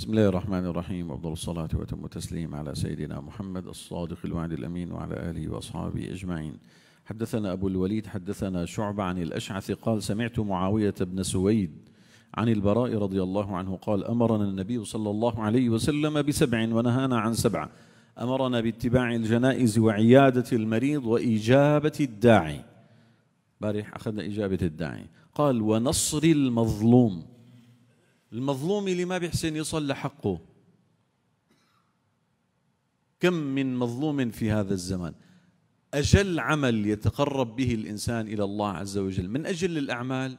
بسم الله الرحمن الرحيم أفضل الصلاة وأتم التسليم على سيدنا محمد الصادق الوعد الأمين وعلى آله وأصحابه أجمعين حدثنا أبو الوليد حدثنا شعبه عن الأشعث قال سمعت معاوية بن سويد عن البراء رضي الله عنه قال أمرنا النبي صلى الله عليه وسلم بسبع ونهانا عن سبع أمرنا باتباع الجنائز وعيادة المريض وإجابة الداعي بارح أخذنا إجابة الداعي قال ونصر المظلوم المظلوم اللي ما بيحسن يصل لحقه كم من مظلوم في هذا الزمان أجل عمل يتقرب به الإنسان إلى الله عز وجل من أجل الأعمال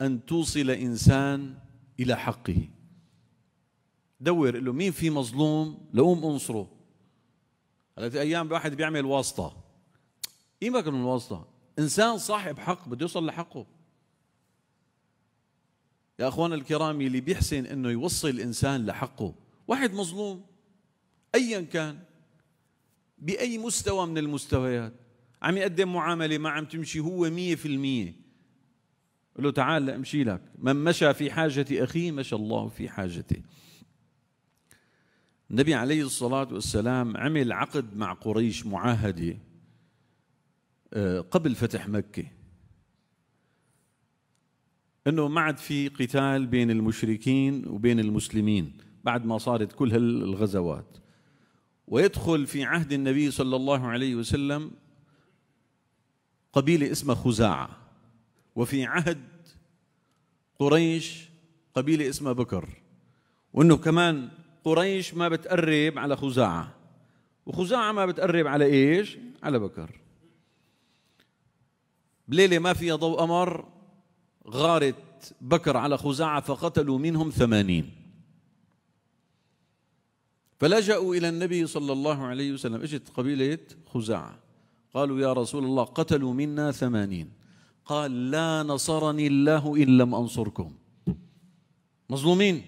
أن توصل إنسان إلى حقه دور له مين في مظلوم لقوم انصره هلا في ايام واحد بيعمل واسطه ايه ما من الواسطه انسان صاحب حق بده يوصل لحقه يا أخوان الكرام اللي بيحسن أنه يوصل الإنسان لحقه واحد مظلوم أيا كان بأي مستوى من المستويات عم يقدم معاملة ما عم تمشي هو مية في المية له تعال لأمشي لك من مشى في حاجة أخيه مشى الله في حاجته النبي عليه الصلاة والسلام عمل عقد مع قريش معاهدة آه، قبل فتح مكة انه ما عاد في قتال بين المشركين وبين المسلمين بعد ما صارت كل هالغزوات ويدخل في عهد النبي صلى الله عليه وسلم قبيله اسمها خزاعه وفي عهد قريش قبيله اسمها بكر وانه كمان قريش ما بتقرب على خزاعه وخزاعه ما بتقرب على ايش؟ على بكر بليله ما فيها ضوء قمر غارة بكر على خزاعة فقتلوا منهم ثمانين فلجأوا إلى النبي صلى الله عليه وسلم اجت قبيلة خزاعة قالوا يا رسول الله قتلوا منا ثمانين قال لا نصرني الله إن لم أنصركم مظلومين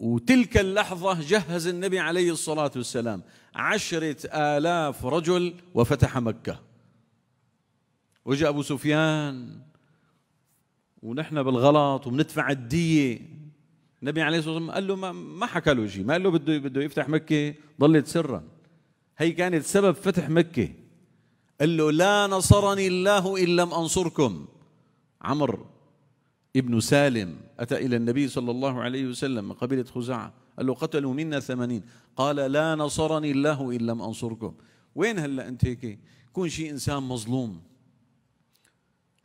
وتلك اللحظة جهز النبي عليه الصلاة والسلام عشرة آلاف رجل وفتح مكة واجى ابو سفيان ونحن بالغلط وبندفع الديه النبي عليه الصلاه والسلام قال له ما, ما حكى له شيء ما قال له بده بده يفتح مكه ضلت سرا هي كانت سبب فتح مكه قال له لا نصرني الله ان لم انصركم عمرو ابن سالم أتى إلى النبي صلى الله عليه وسلم من قبيلة خزاعة قال له قتلوا منا ثمانين قال لا نصرني الله إن لم أنصركم وين هلأ أنت هيك كون شيء إنسان مظلوم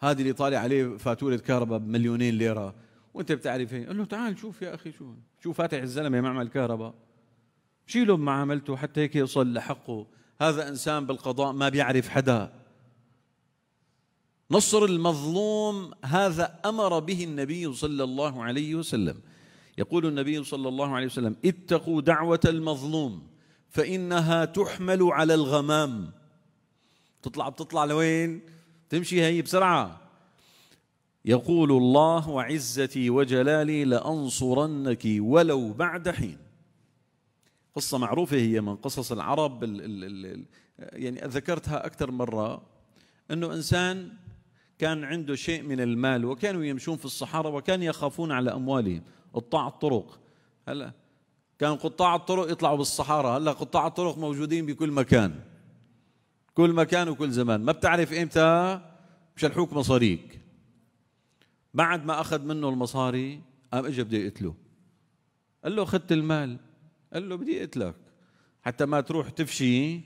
هذه اللي طالع عليه فاتوره كهرباء بمليونين ليره وانت بتعرف هي قال له تعال شوف يا اخي شو شو فاتح الزلمه معمل كهرباء شيله بمعاملته حتى هيك يوصل لحقه هذا انسان بالقضاء ما بيعرف حدا نصر المظلوم هذا امر به النبي صلى الله عليه وسلم يقول النبي صلى الله عليه وسلم اتقوا دعوه المظلوم فانها تحمل على الغمام تطلع بتطلع لوين تمشي هي بسرعة يقول الله وعزتي وجلالي لأنصرنك ولو بعد حين قصة معروفة هي من قصص العرب الـ الـ الـ يعني ذكرتها أكثر مرة أنه إنسان كان عنده شيء من المال وكانوا يمشون في الصحراء وكان يخافون على أموالهم قطاع الطرق هلا كان قطاع الطرق يطلعوا بالصحراء هلا قطاع الطرق موجودين بكل مكان كل مكان وكل زمان ما بتعرف امتى بشلحوك مصاريك بعد ما اخذ منه المصاري قام اجى بده يقتله قال له اخذت المال قال له بدي اقتلك حتى ما تروح تفشي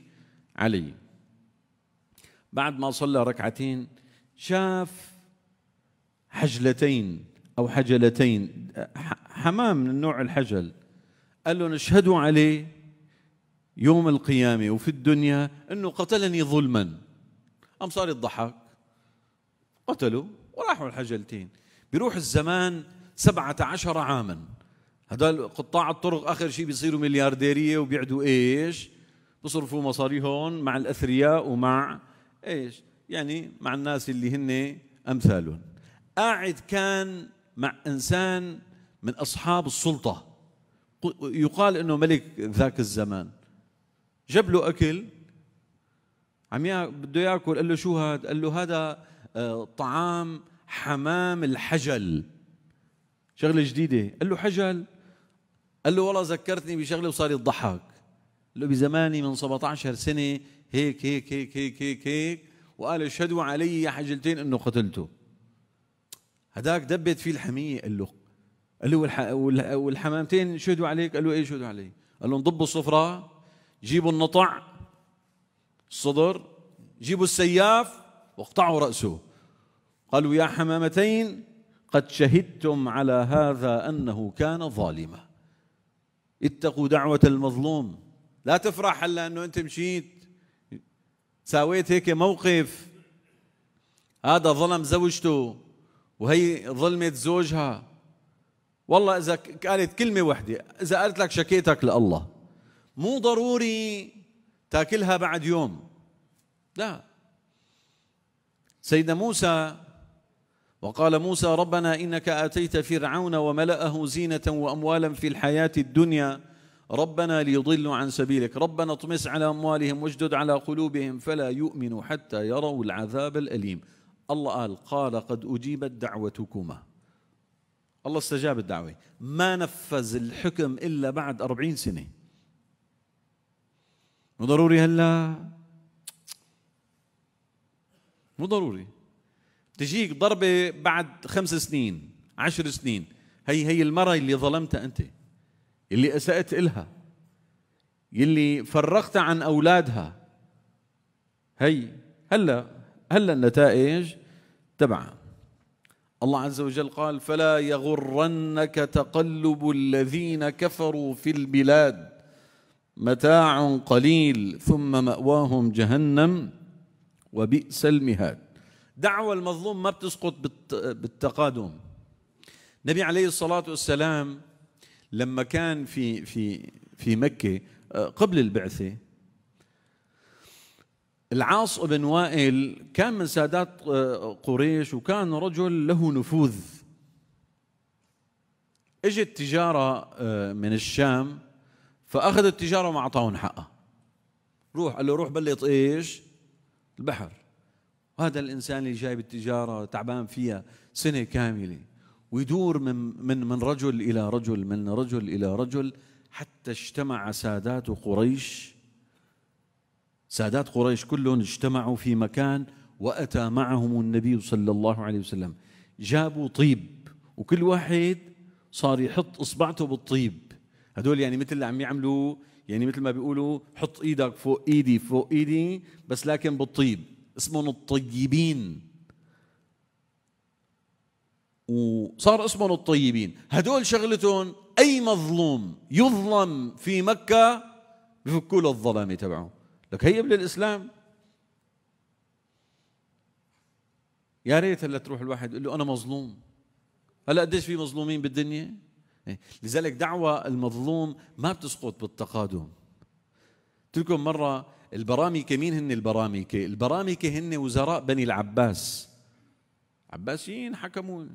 علي بعد ما صلى ركعتين شاف حجلتين او حجلتين حمام من نوع الحجل قال له نشهد عليه يوم القيامة وفي الدنيا أنه قتلني ظلما أم صار يضحك قتلوا وراحوا الحجلتين بيروح الزمان سبعة عشر عاما هذا قطاع الطرق آخر شيء بيصيروا مليارديرية وبيعدوا إيش بصرفوا مصاريهم مع الأثرياء ومع إيش يعني مع الناس اللي هن أمثالهم قاعد كان مع إنسان من أصحاب السلطة يقال أنه ملك ذاك الزمان جاب له اكل عم بده ياكل قال له شو هذا؟ قال له هذا آه، طعام حمام الحجل شغله جديده قال له حجل قال له والله ذكرتني بشغله وصار يضحك قال له بزماني من 17 سنه هيك هيك هيك هيك هيك, هيك وقال اشهدوا علي يا حجلتين انه قتلته هداك دبت فيه الحميه قال له قال له والحمامتين شهدوا عليك قال له ايه شهدوا علي قال له نضب الصفره جيبوا النطع الصدر جيبوا السياف واقطعوا رأسه قالوا يا حمامتين قد شهدتم على هذا أنه كان ظالما اتقوا دعوة المظلوم لا تفرح الا انه انت مشيت ساويت هيك موقف هذا ظلم زوجته وهي ظلمت زوجها والله اذا قالت كلمه وحده اذا قالت لك شكيتك لله مو ضروري تاكلها بعد يوم لا سيدنا موسى وقال موسى ربنا انك اتيت فرعون وملأه زينه واموالا في الحياه الدنيا ربنا ليضلوا عن سبيلك ربنا اطمس على اموالهم واجدد على قلوبهم فلا يؤمنوا حتى يروا العذاب الاليم الله قال قال قد اجيبت دعوتكما الله استجاب الدعوه ما نفذ الحكم الا بعد أربعين سنه مو ضروري هلا مو ضروري تجيك ضربة بعد خمس سنين عشر سنين هي هي المرة اللي ظلمتها أنت اللي أسأت إلها اللي فرقت عن أولادها هي هلا هلا النتائج تبعها الله عز وجل قال فلا يغرنك تقلب الذين كفروا في البلاد متاع قليل ثم مأواهم جهنم وبئس المهاد دعوة المظلوم ما بتسقط بالتقادم النبي عليه الصلاة والسلام لما كان في في في مكة آه، قبل البعثة العاص بن وائل كان من سادات آه، قريش وكان رجل له نفوذ اجت تجارة آه، من الشام فاخذ التجاره وما اعطاهم حقها روح قال له روح بلط ايش البحر وهذا الانسان اللي جايب التجاره تعبان فيها سنه كامله ويدور من من من رجل الى رجل من رجل الى رجل حتى اجتمع سادات قريش سادات قريش كلهم اجتمعوا في مكان واتى معهم النبي صلى الله عليه وسلم جابوا طيب وكل واحد صار يحط اصبعته بالطيب هدول يعني مثل اللي عم يعملوا يعني مثل ما بيقولوا حط ايدك فوق ايدي فوق ايدي بس لكن بالطيب اسمهم الطيبين وصار اسمهم الطيبين هدول شغلتهم اي مظلوم يظلم في مكه بفكوا له الظلامه تبعه لك هي الاسلام يا ريت هلا تروح الواحد يقول له انا مظلوم هلا قديش في مظلومين بالدنيا إيه. لذلك دعوة المظلوم ما بتسقط بالتقادم تلكم مرة البرامكة مين هن البرامكة البرامكة هن وزراء بني العباس عباسيين حكموا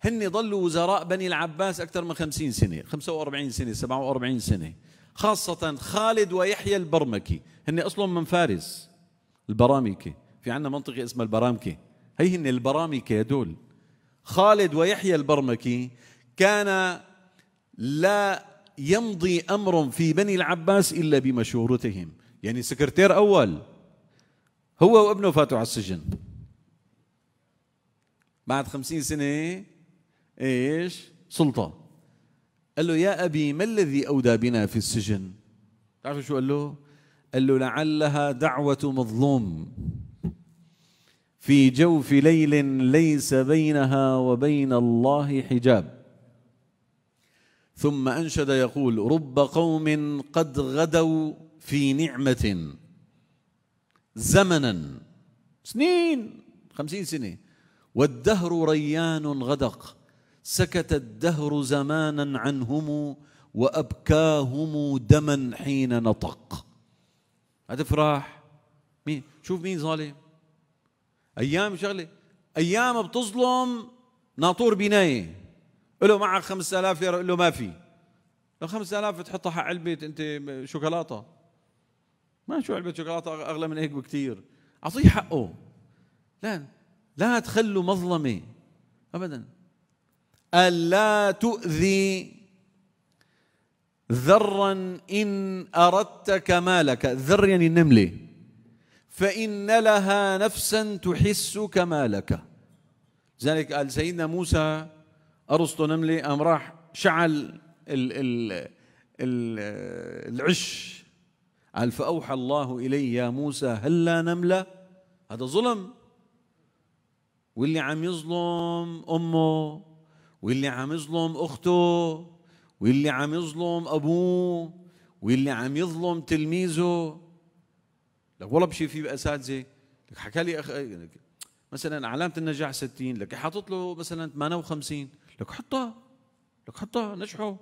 هن ضلوا وزراء بني العباس أكثر من خمسين سنة خمسة وأربعين سنة سبعة وأربعين سنة خاصة خالد ويحيى البرمكي هن أصلا من فارس البرامكة في عندنا منطقة اسمها البرامكة هي هن البرامكة هدول خالد ويحيى البرمكي كان لا يمضي أمر في بني العباس إلا بمشورتهم يعني سكرتير أول هو وابنه فاتوا على السجن بعد خمسين سنة إيش سلطة قال له يا أبي ما الذي أودى بنا في السجن تعرف شو قال له قال له لعلها دعوة مظلوم في جوف ليل ليس بينها وبين الله حجاب ثم انشد يقول رب قوم قد غدوا في نعمه زمنا سنين خمسين سنه والدهر ريان غدق سكت الدهر زمانا عنهم وابكاهم دما حين نطق هتفرح مين شوف مين ظالم ايام شغله ايام بتظلم ناطور بنايه له معك 5000 ليره له ما في ال 5000 بتحطها حق علبه انت شوكولاته ما شو علبه شوكولاته اغلى من هيك بكثير اعطيه حقه لا لا تخلوا مظلمه ابدا الا تؤذي ذرا ان اردت كمالك ذر يعني النمله فان لها نفسا تحس كمالك لذلك قال سيدنا موسى ارسطو نملي قام راح شعل ال ال العش قال فأوحى الله إلي يا موسى هلا هل نملة هذا ظلم واللي عم يظلم أمه واللي عم يظلم أخته واللي عم يظلم أبوه واللي عم يظلم تلميذه لك والله بشي في أساتذة لك حكى لي أخ مثلا علامة النجاح 60 لك حاطط له مثلا 58 لك حطها لك حطها نجحوا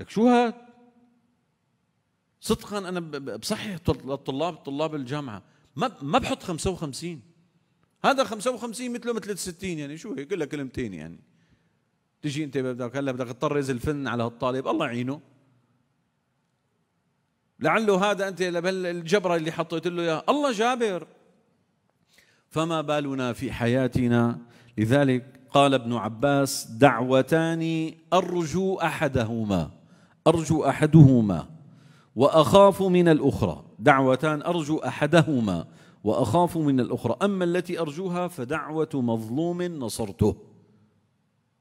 لك شو هاد صدقا انا بصحح للطلاب طلاب الجامعه ما ما بحط 55 هذا 55 مثله مثل 60 يعني شو هي كلها كلمتين يعني تجي انت بدك هلا بدك تطرز الفن على هالطالب الله يعينه لعله هذا انت الجبره اللي حطيت له اياها الله جابر فما بالنا في حياتنا لذلك قال ابن عباس دعوتان أرجو أحدهما أرجو أحدهما وأخاف من الأخرى دعوتان أرجو أحدهما وأخاف من الأخرى أما التي أرجوها فدعوة مظلوم نصرته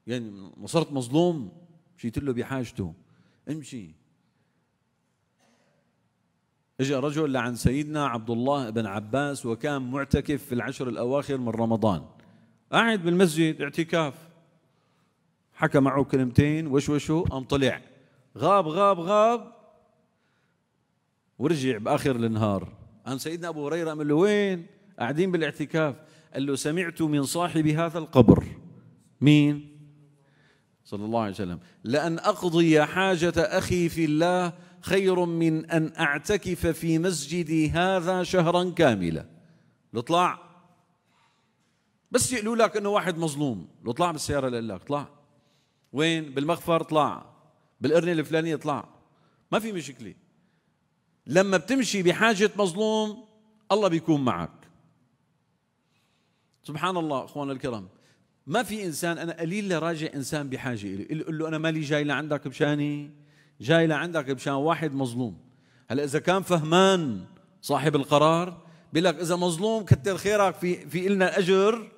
يعني نصرت مظلوم مشيت له بحاجته امشي اجى رجل لعن سيدنا عبد الله بن عباس وكان معتكف في العشر الاواخر من رمضان قاعد بالمسجد اعتكاف حكى معه كلمتين وش وشو قام طلع غاب غاب غاب ورجع باخر النهار قام سيدنا ابو هريره قال له وين قاعدين بالاعتكاف قال له سمعت من صاحب هذا القبر مين صلى الله عليه وسلم لأن أقضي حاجة أخي في الله خير من أن أعتكف في مسجدي هذا شهرا كاملا لطلع بس يقولوا لك انه واحد مظلوم لو طلع بالسياره لقول لك طلع وين بالمغفر طلع بالقرنه الفلانيه طلع ما في مشكله لما بتمشي بحاجه مظلوم الله بيكون معك سبحان الله اخوانا الكرام ما في انسان انا قليل لراجع انسان بحاجه له قل له انا مالي جاي لعندك بشاني جاي لعندك بشان واحد مظلوم هلا اذا كان فهمان صاحب القرار بيقول لك اذا مظلوم كتر خيرك في في النا اجر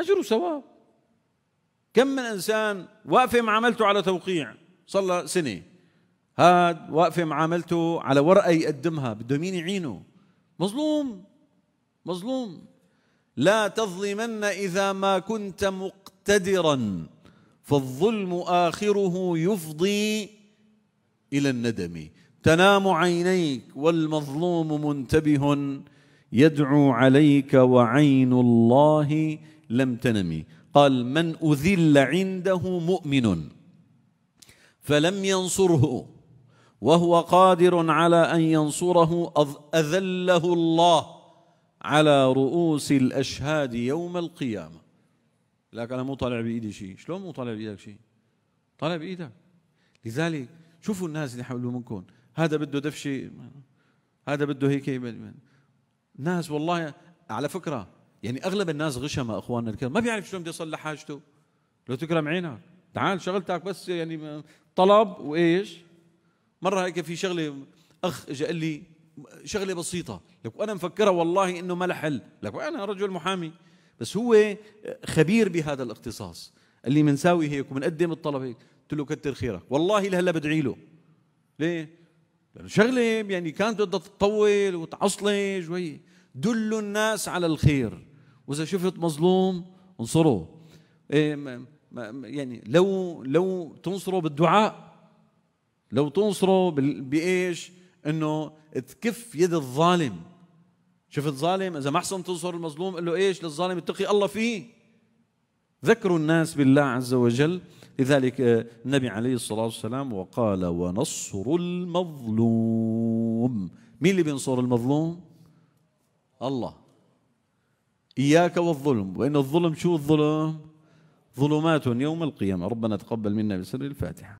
أجر وثواب كم من إنسان واقفة معاملته على توقيع صلى سنة هاد واقفة معاملته على ورقة يقدمها بده مين يعينه مظلوم مظلوم لا تظلمن إذا ما كنت مقتدرا فالظلم آخره يفضي إلى الندم تنام عينيك والمظلوم منتبه يدعو عليك وعين الله لم تنم قال من أذل عنده مؤمن فلم ينصره وهو قادر على أن ينصره أذله الله على رؤوس الأشهاد يوم القيامة لك أنا مو طالع بإيدي شيء شلون مو طالع بإيدك شيء طالع بإيدك لذلك شوفوا الناس اللي حولوا منكم هذا بده دفشة هذا بده هيك ناس والله على فكرة يعني اغلب الناس غشمه اخواننا الكرام ما بيعرف شلون بده يصلح حاجته لو تكرم عينك تعال شغلتك بس يعني طلب وايش مره هيك في شغله اخ اجى قال لي شغله بسيطه لك وانا مفكرها والله انه ما لحل لك وانا رجل محامي بس هو خبير بهذا الاختصاص قال لي منساوي هيك وبنقدم الطلب هيك قلت له كتر خيرك والله لهلا بدعي له ليه؟ لانه شغله يعني كانت بدها تطول وتعصلج وهي دلوا الناس على الخير واذا شفت مظلوم انصره إيه، يعني لو لو تنصره بالدعاء لو تنصره بايش انه تكف يد الظالم شفت ظالم اذا ما احسن تنصر المظلوم قل له ايش للظالم اتقي الله فيه ذكروا الناس بالله عز وجل لذلك آه، النبي عليه الصلاه والسلام وقال ونصر المظلوم مين اللي بينصر المظلوم الله إياك والظلم وإن الظلم شو الظلم ظلمات يوم القيامة ربنا تقبل منا بسر الفاتحة